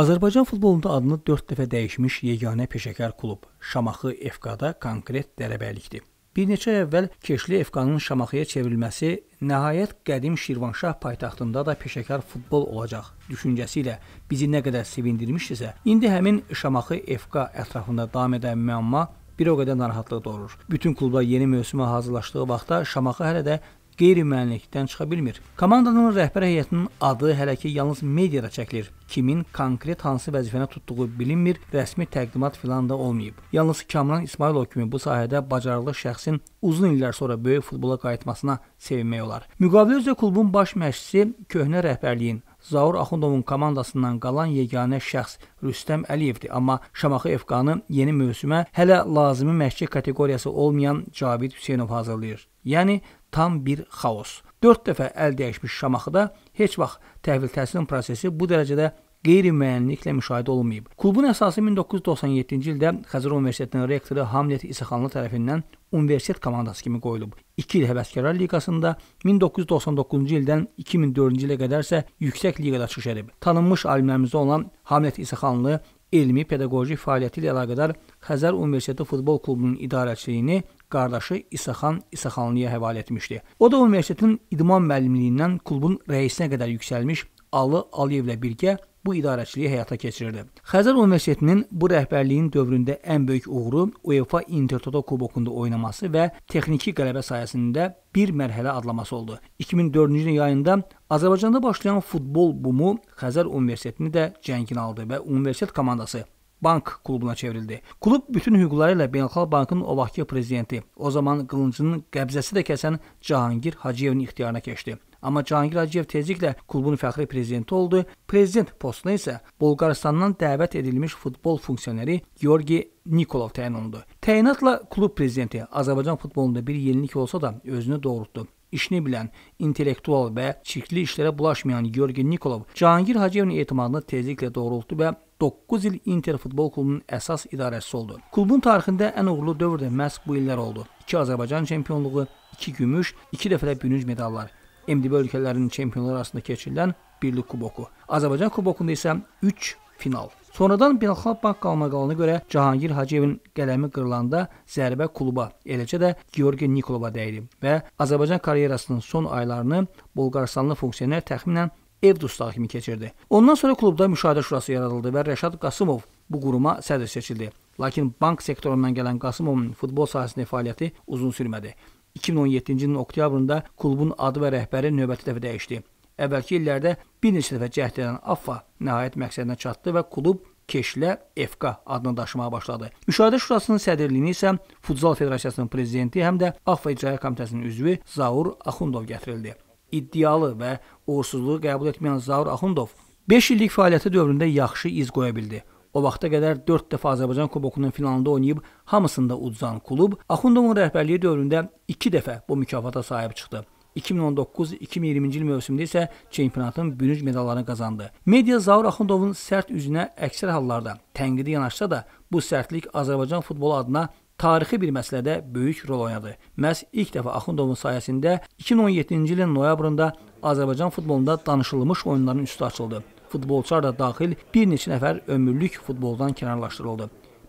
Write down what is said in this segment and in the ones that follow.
Azərbaycan futbolunda adını 4 dəfə dəyişmiş yeganə peşəkar klub Şamaxı FK-da konkret dərəbəlikdir. Bir neçə ay əvvəl Keşli FK-nın Şamaxıya çevrilməsi nəhayət qədim Şirvanşah paytaxtında da peşəkar futbol olacaq düşüncəsi ilə bizi nə qədər sevindirmişdisə, indi həmin Şamaxı FK ətrafında davam edən müəmma bir o qədər narahatlıq doğurur. Bütün klublar yeni mövsümə hazırlaşdığı vaxtda Şamaxı hələ də qeyri-müəyyənlikdən çıxa bilmir. Komandanın rəhbər heyətinin adı hələ ki yalnız mediada çəkilir. Kimin konkret hansı vəzifəni tutduğu bilinmir, rəsmi təqdimat filan da olmayıb. Yalnız Kamran İsmailov kimi bu sahədə bacarıqlı şəxsin uzun illər sonra böyük futbola qayıtmasına sevinmək olar. Müqavilə üzrə klubun baş məşqçisi köhnə rəhbərliyin Zaur Axundovun komandasından qalan yeganə şəxs Rüstəm Əliyevdir, amma Şamaxı FK-nı yeni mövsümə hələ lazımi məşqçi kateqoriyası olmayan Cavid Hüseynov hazırlayır. Yəni tam bir xaos. 4 dəfə əl dəyişmiş Şamaxıda heç vaxt təhvil təhsilin prosesi bu dərəcədə qeyri-müəyyənliklə müşahidə olunmayıb. Klubun əsası 1997-ci ildə Xəzər Universitetinin rektoru Hamlet İsaxanlı tərəfindən universitet komandası kimi qoyulub. 2 il Həvəskarlar Liqasında, 1999-cu ildən 2004-cü ilə qədər isə yüksək liqada çıxış edib. Tanınmış alimlərimizdə olan Hamid İsaxanlı elmi pedaqoji fəaliyyəti ilə əlaqədar Xəzər Universiteti futbol klubunun idarəçiliyini qardaşı İsaxan İsaxanlıya həvalə etmişdi. O da universitetin idman müəllimliyindən klubun rəisinə qədər yüksəlmiş Alı Aliyevlə birgə bu idarəçiliyi həyata keçirdi. Xəzər Universitetinin bu rəhbərliyin dövründə ən böyük uğuru UEFA Intertoto Kubokunda oynaması və texniki qələbə sayəsində bir mərhələ adlaması oldu. 2004-cü ilin yayında Azərbaycanda başlayan futbol bumu Xəzər Universitetini də cənginə aldı və universitet komandası Bank klubuna çevrildi. Klub bütün hüquqları ilə Beynəlxalq Bankın o vaxtki prezidenti, o zaman qılıncının qəbzəsi də kəsən Cahangir Hacıyevin ixtiyarına keçdi. Amma Cahangir Hacıyev tezliklə klubun fəxri prezidenti oldu. Prezident postuna isə Bolqarıstandan dəvət edilmiş futbol funksioneri Georgi Nikolov təyin olundu. Təyinatla klub prezidenti Azərbaycan futbolunda bir yenilik olsa da özünü doğrultdu işini bilən, intellektual və çirkli işlərə bulaşmayan Georgi Nikolov Cahangir Hacıyevin etimadını tezliklə doğrultdu və 9 il Inter futbol klubunun əsas idarəçisi oldu. Klubun tarixində ən uğurlu dövr də məhz bu illər oldu. 2 Azərbaycan çempionluğu, 2 gümüş, 2 dəfə də bürünc medallar. MDB ölkələrinin çempionları arasında keçirilən Birlik Kuboku. Azərbaycan Kubokunda isə 3 final. Sonradan Beynəlxalq Bank qalmaqalına görə Cahangir Hacıyevin qələmi qırılanda zərbə kluba, eləcə də Georgi Nikolova dəydi və Azərbaycan karyerasının son aylarını Bolqarıstanlı funksioner təxminən ev dustağı kimi keçirdi. Ondan sonra klubda müşahidə şurası yaradıldı və Rəşad Qasımov bu quruma sədr seçildi. Lakin bank sektorundan gələn Qasımovun futbol sahəsində fəaliyyəti uzun sürmədi. 2017-ci ilin oktyabrında klubun adı və rəhbəri növbəti dəfə dəyişdi. Əvvəlki illərdə bir neçə dəfə cəhd edən AFFA nəhayət məqsədinə çatdı və klub Keşlə FK adını daşımağa başladı. Müşahidə Şurasının sədrliyini isə Futsal Federasiyasının prezidenti, həm də AFFA İcraiyyə Komitəsinin üzvü Zaur Axundov gətirildi. İddialı və uğursuzluğu qəbul etməyən Zaur Axundov 5 illik fəaliyyəti dövründə yaxşı iz qoya bildi. O vaxta qədər 4 dəfə Azərbaycan Kubokunun finalında oynayıb, hamısında uduzan klub Axundovun rəhbərliyi dövründə 2 dəfə bu mükafata sahib çıxdı. 2019-2020-ci il mövsümündə isə çempionatın bürünc medallarını qazandı. Media Zaur Axundovun sərt üzünə əksər hallarda tənqidi yanaşsa da, bu sərtlik Azərbaycan futbolu adına tarixi bir məsələdə böyük rol oynadı. Məhz ilk dəfə Axundovun sayəsində 2017-ci ilin noyabrında Azərbaycan futbolunda danışılmış oyunların üstü açıldı futbolçular da daxil bir neçə nəfər ömürlük futboldan kənarlaşdırıldı.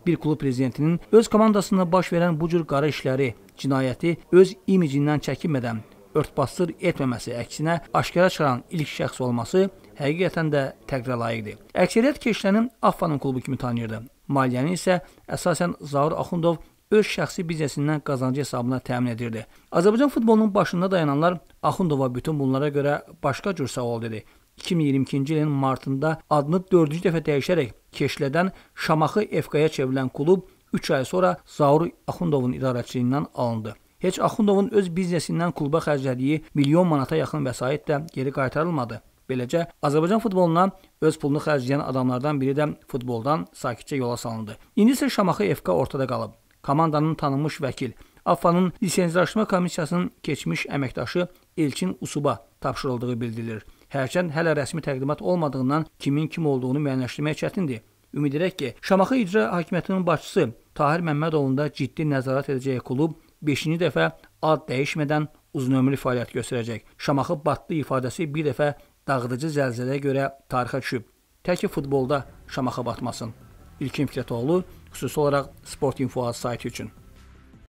Bir klub prezidentinin öz komandasında baş verən bu cür qara işləri, cinayəti öz imicindən çəkinmədən örtbasdır etməməsi əksinə aşkara çıxaran ilk şəxs olması həqiqətən də təqdirə layiqdir. Əksəriyyət keşlənin Affanın klubu kimi tanıyırdı. Maliyyəni isə əsasən Zaur Axundov öz şəxsi biznesindən qazancı hesabına təmin edirdi. Azərbaycan futbolunun başında dayananlar Axundova bütün bunlara görə başqa cür sağ ol dedi. 2022-ci ilin martında adını 4-cü dəfə dəyişərək Keşlədən Şamaxı FK-ya çevrilən klub 3 ay sonra Zaur Axundovun idarəçiliyindən alındı. Heç Axundovun öz biznesindən kluba xərclədiyi milyon manata yaxın vəsait də geri qaytarılmadı. Beləcə Azərbaycan futboluna öz pulunu xərcləyən adamlardan biri də futboldan sakitcə yola salındı. İndi isə Şamaxı FK ortada qalıb. Komandanın tanınmış vəkil AFFA-nın lisenzlaşma komissiyasının keçmiş əməkdaşı Elçin Usuba tapşırıldığı bildirilir. Hərçənd hələ rəsmi təqdimat olmadığından kimin kim olduğunu müəyyənləşdirmək çətindir. Ümid edək ki, Şamaxı İcra Hakimiyyətinin başçısı Tahir Məmmədovun da ciddi nəzarət edəcəyi klub 5-ci dəfə ad dəyişmədən uzunömrlü fəaliyyət göstərəcək. Şamaxı batdı ifadəsi bir dəfə dağıdıcı zəlzələyə görə tarixə düşüb. Tək ki futbolda Şamaxı batmasın. İlkin Fikrətoğlu xüsusi olaraq Sport Info saytı üçün